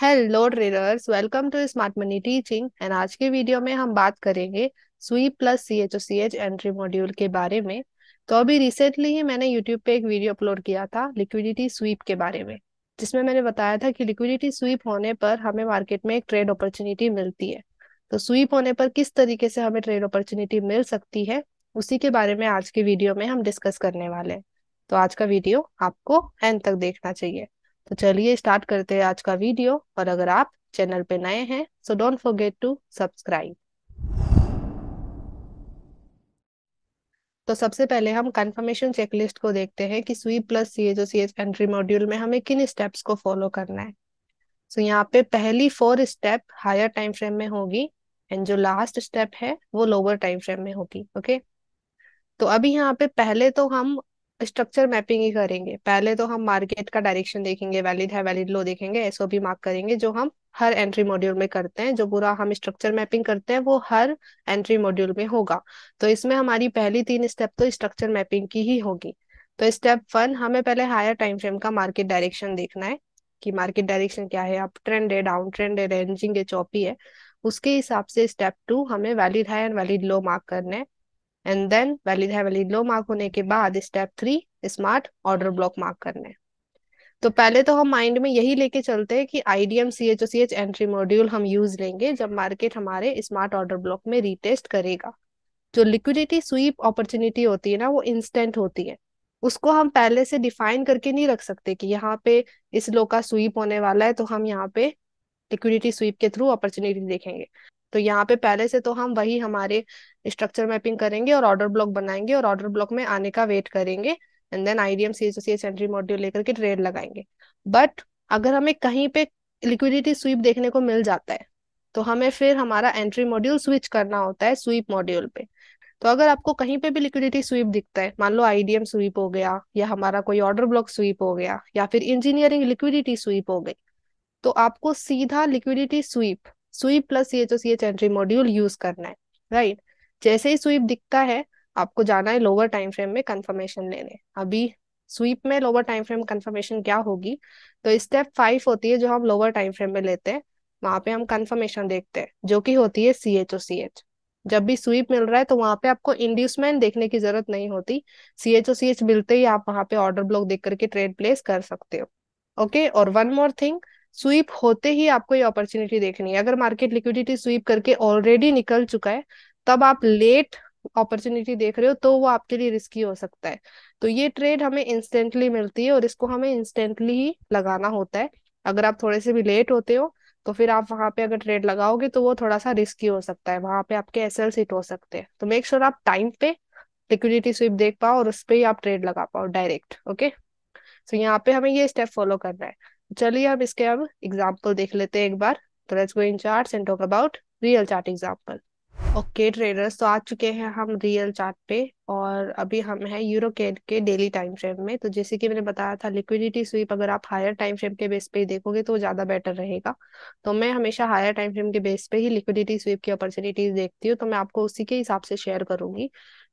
Hello traders welcome to smart money teaching and आज के video में हम बात करेंगे sweep plus C H O C H entry module के बारे में तो अभी रिसेंटली ही मैंने यूट्यूब पे एक वीडियो अपलोड किया था लिक्विडिटी स्वीप के बारे में जिसमें मैंने बताया था कि लिक्विडिटी स्वीप होने पर हमें मार्केट में एक ट्रेड अपॉर्चुनिटी मिलती है तो स्वीप होने पर किस तरीके से हमें ट्रेड अपॉर्चुनिटी मिल सकती है उसी के बारे में आज के वीडियो में हम डिस्कस करने वाले हैं तो आज का वीडियो आपको एंड तक देखना चाहिए तो चलिए स्टार्ट करते हैं आज का वीडियो और अगर आप चैनल पे नए हैं so don't forget to subscribe तो सबसे पहले हम कंफर्मेशन चेकलिस्ट को देखते हैं कि sweep plus C H O C H entry module में हमें किन स्टेप्स को फॉलो करना है सो so, यहाँ पे पहली four step higher time frame में होगी एंड जो लास्ट स्टेप है वो लोअर टाइम फ्रेम में होगी ओके okay? तो अभी यहाँ पे पहले तो हम स्ट्रक्चर मैपिंग ही करेंगे पहले तो हम मार्केट का डायरेक्शन देखेंगे वैलिड है वैलिड लो देखेंगे भी मार्क करेंगे जो हम हर एंट्री मॉड्यूल में करते हैं जो पूरा हम स्ट्रक्चर मैपिंग करते हैं वो हर एंट्री मॉड्यूल में होगा तो इसमें हमारी पहली तीन स्टेप तो स्ट्रक्चर मैपिंग की ही होगी तो स्टेप वन हमें पहले हायर टाइम फ्रेम का मार्केट डायरेक्शन देखना है कि मार्केट डायरेक्शन क्या है अप ट्रेंड है डाउन ट्रेंड है रेंजिंग है चौपी है उसके हिसाब से स्टेप टू हमें valid high and valid low mark करना है एंड देन वैलिड है वैलिड लो मार्क होने के बाद step three smart order block mark करने तो पहले तो हम माइंड में यही लेके चलते हैं कि IDM C H O C H entry module हम यूज लेंगे जब मार्केट हमारे स्मार्ट ऑर्डर ब्लॉक में रीटेस्ट करेगा जो लिक्विडिटी स्वीप अपॉर्चुनिटी होती है ना वो इंस्टेंट होती है उसको हम पहले से डिफाइन करके नहीं रख सकते कि यहाँ पे इस लो का स्वीप होने वाला है तो हम यहाँ पे लिक्विडिटी स्वीप के थ्रू अपॉर्चुनिटी देखेंगे तो यहाँ पे पहले से तो हम वही हमारे स्ट्रक्चर मैपिंग करेंगे और ऑर्डर ब्लॉक बनाएंगे और ऑर्डर ब्लॉक में आने का वेट करेंगे and then IDM C C entry module लेकर के ट्रेड लगाएंगे बट अगर हमें कहीं पे लिक्विडिटी स्वीप देखने को मिल जाता है तो हमें फिर हमारा एंट्री मॉड्यूल स्विच करना होता है स्वीप मॉड्यूल पे तो अगर आपको कहीं पे भी लिक्विडिटी स्वीप दिखता है मान लो आईडीएम स्वीप हो गया या हमारा कोई ऑर्डर ब्लॉक स्वीप हो गया या फिर इंजीनियरिंग लिक्विडिटी स्वीप हो गई तो आपको सीधा liquidity sweep sweep plus C H O C H entry module use करना है राइट जैसे ही स्वीप दिखता है आपको जाना है लोअर टाइम फ्रेम में कंफर्मेशन लेने अभी स्वीप में लोअर टाइम फ्रेम कंफर्मेशन क्या होगी तो स्टेप फाइव होती है जो हम लोअर टाइम फ्रेम में लेते हैं वहां पे हम कंफर्मेशन देखते हैं जो कि होती है सी एच ओ सी एच जब भी स्वीप मिल रहा है तो वहां पे आपको इंड्यूसमेंट देखने की जरूरत नहीं होती सी एच ओ सी एच मिलते ही आप वहां पे ऑर्डर ब्लॉक देख करके ट्रेड प्लेस कर सकते हो ओके और वन मोर थिंग स्वीप होते ही आपको ये अपॉर्चुनिटी देखनी है अगर मार्केट लिक्विडिटी स्वीप करके ऑलरेडी निकल चुका है तब आप लेट अपॉर्चुनिटी देख रहे हो तो वो आपके लिए रिस्की हो सकता है तो ये ट्रेड हमें इंस्टेंटली मिलती है और इसको हमें इंस्टेंटली ही लगाना होता है अगर आप थोड़े से भी लेट होते हो तो फिर आप वहां पे अगर ट्रेड लगाओगे तो वो थोड़ा सा रिस्की हो सकता है वहां पे आपके एस एल हो सकते हैं तो मेक श्योर sure आप टाइम पे लिक्विडिटी स्वीप देख पाओ और उस पर ही आप ट्रेड लगा पाओ डायरेक्ट ओके सो यहाँ पे हमें ये स्टेप फॉलो करना है चलिए अब इसके हम एग्जाम्पल देख लेते हैं एक बार तो let's go in chart and talk about real chart example okay traders तो आ चुके हैं हम रियल चार्ट पे और अभी हम हैं यूरो के डेली टाइम फ्रेम में तो जैसे कि मैंने बताया था लिक्विडिटी स्वीप अगर आप हायर टाइम फ्रेम के बेस पे देखोगे तो ज़्यादा बेटर रहेगा तो मैं हमेशा हायर टाइम फ्रेम के बेस पे ही लिक्विडिटी स्वीप की अपॉर्चुनिटीज देखती हूँ तो मैं आपको उसी के हिसाब से शेयर करूंगी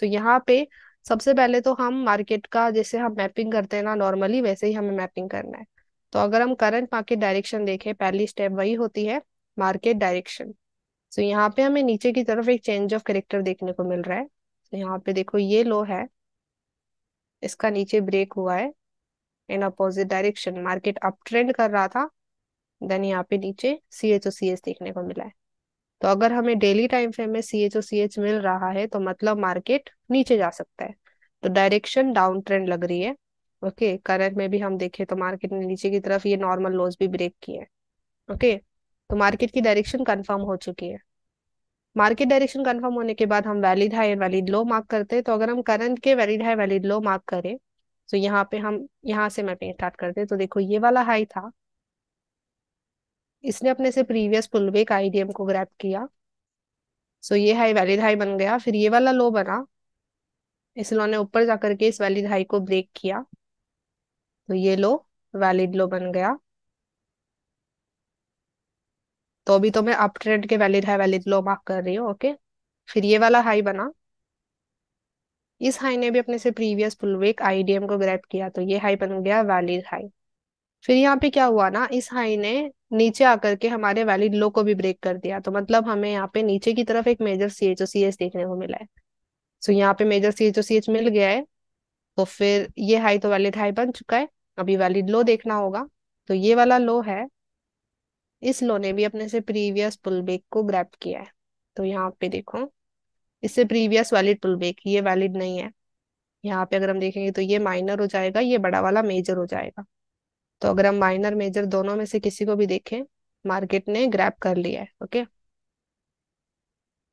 तो so, यहाँ पे सबसे पहले तो हम मार्केट का जैसे हम मैपिंग करते हैं ना नॉर्मली वैसे ही हमें मैपिंग करना है तो अगर हम करंट मार्केट डायरेक्शन देखें पहली स्टेप वही होती है मार्केट डायरेक्शन सो यहाँ पे हमें नीचे की तरफ एक चेंज ऑफ करेक्टर देखने को मिल रहा है तो so, यहाँ पे देखो ये लो है इसका नीचे ब्रेक हुआ है in opposite direction market up trend कर रहा था देन यहाँ पे नीचे सी एच ओ सी एच देखने को मिला है तो अगर हमें डेली टाइम फ्रेम में सी एच ओ सी एच मिल रहा है तो मतलब मार्केट नीचे जा सकता है तो डायरेक्शन डाउन ट्रेंड लग रही है ओके करंट में भी हम देखें तो मार्केट ने नीचे की तरफ ये नॉर्मल लोज भी ब्रेक किए हैं ओके तो मार्केट की डायरेक्शन कंफर्म हो चुकी है मार्केट डायरेक्शन कंफर्म होने के बाद हम valid high and valid low mark करते हैं तो अगर हम करंट के valid high valid low mark करें तो यहाँ पे हम यहाँ से मैपिंग स्टार्ट करते हैं तो देखो ये वाला हाई था इसने अपने से प्रीवियस पुलबेक आई को ग्रैप किया सो ये हाई वैलिड हाई बन गया फिर ये वाला लो बना ने ऊपर जाकर के इस वैलिड हाई को ब्रेक किया तो ये लो वैलिड लो बन गया तो अभी तो मैं अप ट्रेंड के valid high valid low mark कर रही हूँ ओके फिर ये वाला हाई बना इस हाई ने भी अपने से प्रीवियस पुलवेक आईडीएम को ग्रैप किया तो ये हाई बन गया वैलिड हाई फिर यहाँ पे क्या हुआ ना इस हाई ने नीचे आकर के हमारे वैलिड लो को भी ब्रेक कर दिया तो मतलब हमें यहाँ पे नीचे की तरफ एक major C H O C H देखने को मिला है सो so, यहाँ पे major C H O C H मिल गया है तो फिर ये हाई तो वैलिड हाई बन चुका है अभी वैलिड लो देखना होगा तो ये वाला लो है इस लो ने भी अपने से प्रीवियस पुलबेक को ग्रैप किया है तो यहाँ पे देखो इससे प्रीवियस वैलिड पुलबेक ये वैलिड नहीं है यहाँ पे अगर हम देखेंगे तो ये माइनर हो जाएगा ये बड़ा वाला मेजर हो जाएगा तो अगर हम माइनर मेजर दोनों में से किसी को भी देखें मार्केट ने ग्रैप कर लिया है ओके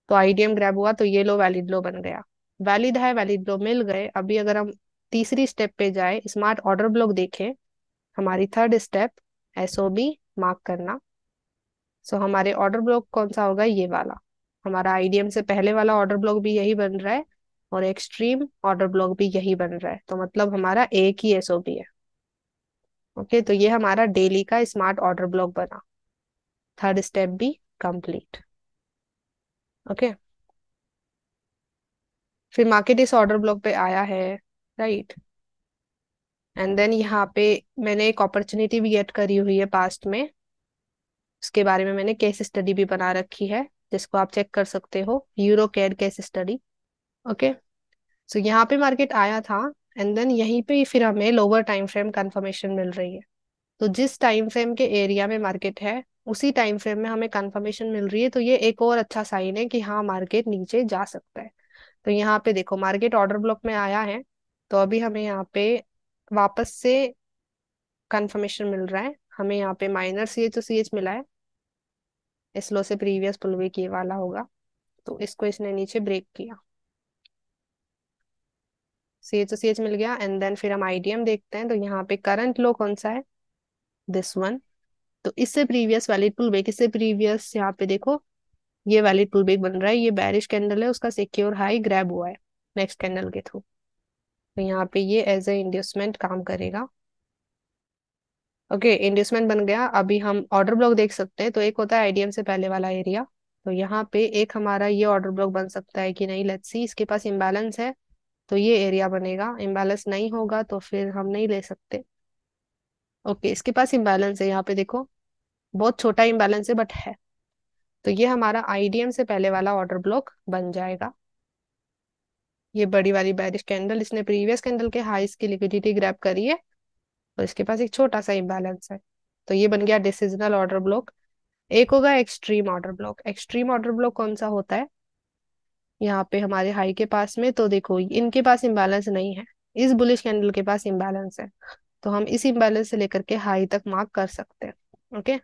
तो आईडीएम ग्रैप हुआ तो ये लो वैलिड लो बन गया वैलिड है वैलिड लो मिल गए अभी अगर हम तीसरी स्टेप पे जाए स्मार्ट ऑर्डर ब्लॉक देखें हमारी थर्ड स्टेप एसओबी मार्क करना सो so, हमारे ऑर्डर ब्लॉक कौन सा होगा ये वाला हमारा आईडीएम से पहले वाला ऑर्डर ब्लॉक भी यही बन रहा है और एक्सट्रीम ऑर्डर ब्लॉक भी यही बन रहा है तो मतलब हमारा एक ही एसओबी है ओके okay, तो ये हमारा डेली का स्मार्ट ऑर्डर ब्लॉक बना थर्ड स्टेप भी कंप्लीट ओके okay? फिर मार्केट इस ऑर्डर ब्लॉक पे आया है राइट एंड देन यहाँ पे मैंने एक अपॉर्चुनिटी भी गेट करी हुई है पास्ट में उसके बारे में मैंने केस स्टडी भी बना रखी है जिसको आप चेक कर सकते हो euro CAD case study okay so यहाँ पे मार्केट आया था एंड देन यहीं पे फिर हमें लोअर टाइम फ्रेम कन्फर्मेशन मिल रही है तो जिस टाइम फ्रेम के एरिया में मार्केट है उसी टाइम फ्रेम में हमें कन्फर्मेशन मिल रही है तो ये एक और अच्छा साइन है कि हाँ मार्केट नीचे जा सकता है तो यहाँ पे देखो मार्केट ऑर्डर ब्लॉक में आया है तो अभी हमें यहाँ पे वापस से कंफर्मेशन मिल रहा है हमें यहाँ पे minor C H C H मिला है इस लो से प्रीवियस पुलवे ये वाला होगा तो इसको इसने नीचे ब्रेक किया सी एच सी एच मिल गया एंड देन फिर हम आईडीएम देखते हैं तो यहाँ पे करंट लो कौन सा है दिस वन तो इससे प्रीवियस वैलिड बेक इससे प्रीवियस यहाँ पे देखो ये वैलिड बेक बन रहा है ये बैरिश कैंडल है उसका सिक्योर हाई ग्रैब हुआ है नेक्स्ट कैंडल के थ्रू तो यहाँ पे ये एज ए इंड्यूसमेंट काम करेगा ओके okay, इंड्यूसमेंट बन गया अभी हम ऑर्डर ब्लॉक देख सकते हैं तो एक होता है आईडीएम से पहले वाला एरिया तो यहाँ पे एक हमारा ये ऑर्डर ब्लॉक बन सकता है कि नहीं लेट्स सी इसके पास इम्बेलेंस है तो ये एरिया बनेगा इम्बेलेंस नहीं होगा तो फिर हम नहीं ले सकते ओके okay, इसके पास इम्बेलेंस है यहाँ पे देखो बहुत छोटा इम्बेलेंस है बट है तो ये हमारा आईडीएम से पहले वाला ऑर्डर ब्लॉक बन जाएगा ये बड़ी वाली बैरिश कैंडल इसने प्रीवियस कैंडल के हाइस की लिक्विडिटी ग्रैप करी है और इसके पास एक छोटा सा इम्बैलेंस है तो ये बन गया डिसीजनल ऑर्डर ब्लॉक एक होगा extreme order block extreme order block कौन सा होता है यहाँ पे हमारे हाई के पास में तो देखो इनके पास इम्बेलेंस नहीं है इस बुलिश कैंडल के पास इम्बेलेंस है तो हम इस इम्बेलेंस से लेकर के हाई तक मार्क कर सकते हैं ओके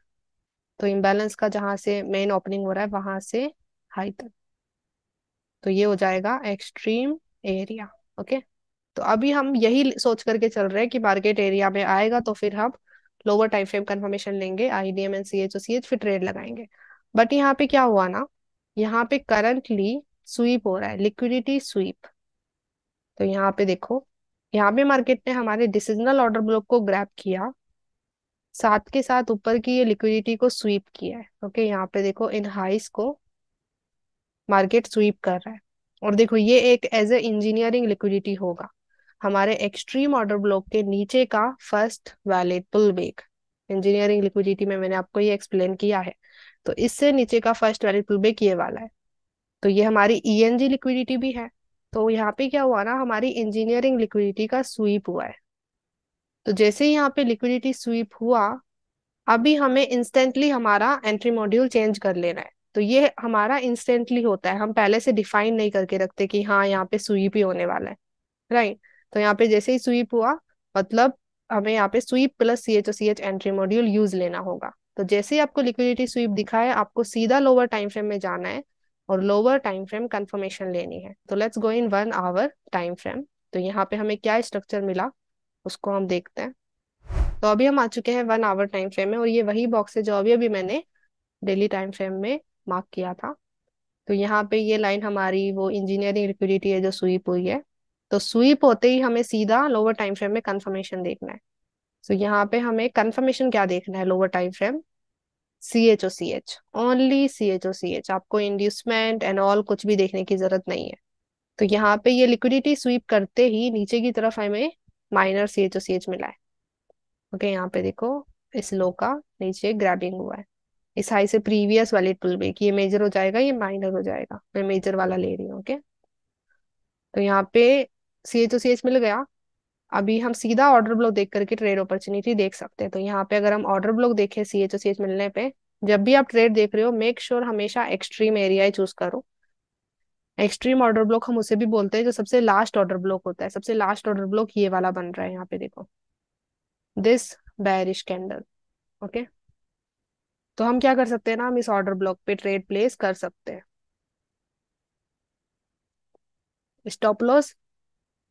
तो इम्बेलेंस का जहां से मेन ओपनिंग हो रहा है वहां से हाई तक तो ये हो जाएगा एक्सट्रीम एरिया ओके तो अभी हम यही सोच करके चल रहे हैं कि मार्केट एरिया में आएगा तो फिर हम लोअर टाइम फ्रेम कंफर्मेशन लेंगे आईडीएम एंड सी एच फिर ट्रेड लगाएंगे बट यहाँ पे क्या हुआ ना यहाँ पे करंटली स्वीप हो रहा है लिक्विडिटी स्वीप तो यहाँ पे देखो यहाँ पे मार्केट ने हमारे डिसीजनल ऑर्डर ब्लॉक को ग्रैप किया साथ के साथ ऊपर की ये लिक्विडिटी को स्वीप किया है ओके यहाँ पे देखो इन हाइस को मार्केट स्वीप कर रहा है और देखो ये एक एज ए इंजीनियरिंग लिक्विडिटी होगा हमारे एक्सट्रीम ऑर्डर ब्लॉक के नीचे का first valid pullback engineering liquidity में मैंने आपको ये एक्सप्लेन किया है तो इससे नीचे का फर्स्ट वैलिड पुल बेक ये वाला है तो ये हमारी जी e लिक्विडिटी भी है तो यहाँ पे क्या हुआ ना हमारी इंजीनियरिंग लिक्विडिटी का स्वीप हुआ है तो जैसे ही यहाँ पे लिक्विडिटी स्वीप हुआ अभी हमें इंस्टेंटली हमारा एंट्री मॉड्यूल चेंज कर लेना है तो ये हमारा इंस्टेंटली होता है हम पहले से डिफाइन नहीं करके रखते कि हाँ यहाँ पे स्वीप ही होने वाला है राइट तो यहाँ पे जैसे ही स्वीप हुआ मतलब हमें यहाँ पे sweep plus C H O C H entry module use लेना होगा तो जैसे ही आपको लिक्विडिटी स्वीप दिखा है आपको सीधा लोअर टाइम फ्रेम में जाना है और लोअर टाइम फ्रेम कंफर्मेशन लेनी है तो let's go in one hour time frame तो यहाँ पे हमें क्या स्ट्रक्चर मिला उसको हम देखते हैं तो अभी हम आ चुके हैं वन आवर टाइम फ्रेम में और ये वही बॉक्स है जो अभी अभी मैंने डेली टाइम फ्रेम में मार्क किया था तो यहाँ पे ये लाइन हमारी वो इंजीनियरिंग लिक्विडिटी है जो स्वीप हुई है तो स्वीप होते ही हमें सीधा लोअर टाइम फ्रेम में कंफर्मेशन देखना है सो so, यहाँ पे हमें कंफर्मेशन क्या देखना है lower time frame C H O C H only C H O C H आपको इंड्यूसमेंट एंड ऑल कुछ भी देखने की जरूरत नहीं है तो यहाँ पे ये लिक्विडिटी स्वीप करते ही नीचे की तरफ हमें minor C H O C H मिला है ओके okay, यहाँ पे देखो इस लो का नीचे ग्रैबिंग हुआ है इस हाई से प्रीवियस वाले टूल में कि ये मेजर हो जाएगा ये माइनर हो जाएगा मैं मेजर वाला ले रही हूँ ओके तो यहाँ पे सी एच ओ सी एच मिल गया अभी हम सीधा ऑर्डर ब्लॉक देख करके ट्रेड अपॉर्चुनिटी देख सकते हैं तो यहाँ पे अगर हम ऑर्डर ब्लॉक देखें सी एच ओ सी एच मिलने पे जब भी आप ट्रेड देख रहे हो मेक श्योर sure हमेशा एक्सट्रीम एरिया ही चूज करो एक्सट्रीम ऑर्डर ब्लॉक हम उसे भी बोलते हैं जो सबसे लास्ट ऑर्डर ब्लॉक होता है सबसे लास्ट ऑर्डर ब्लॉक ये वाला बन रहा है यहाँ पे देखो this bearish candle okay okay? तो हम क्या कर सकते हैं ना हम इस ऑर्डर ब्लॉक पे ट्रेड प्लेस कर सकते हैं स्टॉप लॉस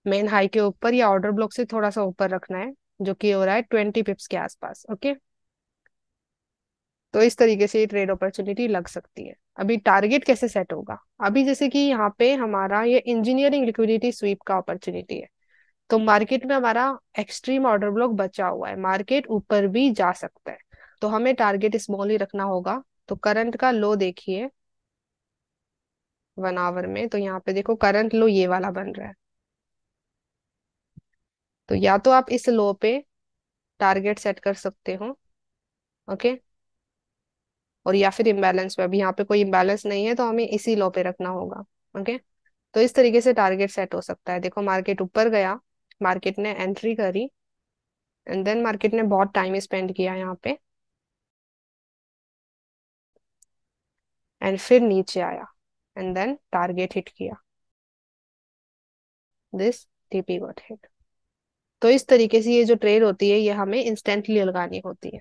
मेन हाई के ऊपर या ऑर्डर ब्लॉक से थोड़ा सा ऊपर रखना है जो कि हो रहा है ट्वेंटी पिप्स के आसपास ओके तो इस तरीके से ये ट्रेड अपॉर्चुनिटी लग सकती है अभी टारगेट कैसे सेट होगा अभी जैसे कि यहाँ पे हमारा ये इंजीनियरिंग लिक्विडिटी स्वीप का अपॉर्चुनिटी है तो मार्केट में हमारा एक्सट्रीम ऑर्डर ब्लॉक बचा हुआ है मार्केट ऊपर भी जा सकता है तो हमें टारगेट स्मॉल ही रखना होगा तो करंट का लो देखिए वन आवर में तो यहाँ पे देखो करंट लो ये वाला बन रहा है तो या तो आप इस लो पे टारगेट सेट कर सकते हो ओके और या फिर इम्बेलेंस पे अभी यहाँ पे कोई इम्बेलेंस नहीं है तो हमें इसी लो पे रखना होगा ओके तो इस तरीके से टारगेट सेट हो सकता है देखो मार्केट ऊपर गया मार्केट ने एंट्री करी एंड देन मार्केट ने बहुत टाइम स्पेंड किया यहाँ पे एंड फिर नीचे आया एंड देन टारगेट हिट किया दिस टीपी गॉट हिट तो इस तरीके से ये जो ट्रेल होती है ये हमें इंस्टेंटली लगानी होती है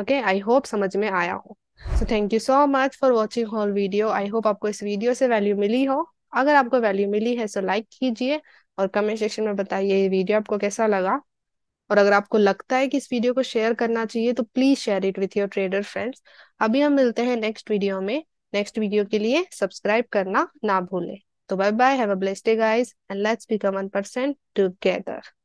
ओके आई होप समझ में आया हो so thank you so much for watching whole video I hope आपको इस वीडियो से वैल्यू मिली हो अगर आपको वैल्यू मिली है सो लाइक कीजिए और कमेंट सेक्शन में बताइए ये वीडियो आपको कैसा लगा और अगर आपको लगता है कि इस वीडियो को शेयर करना चाहिए तो please share it with your trader friends अभी हम मिलते हैं नेक्स्ट वीडियो में नेक्स्ट वीडियो के लिए सब्सक्राइब करना ना भूलें तो bye bye have a blessed day guys and let's become 1% together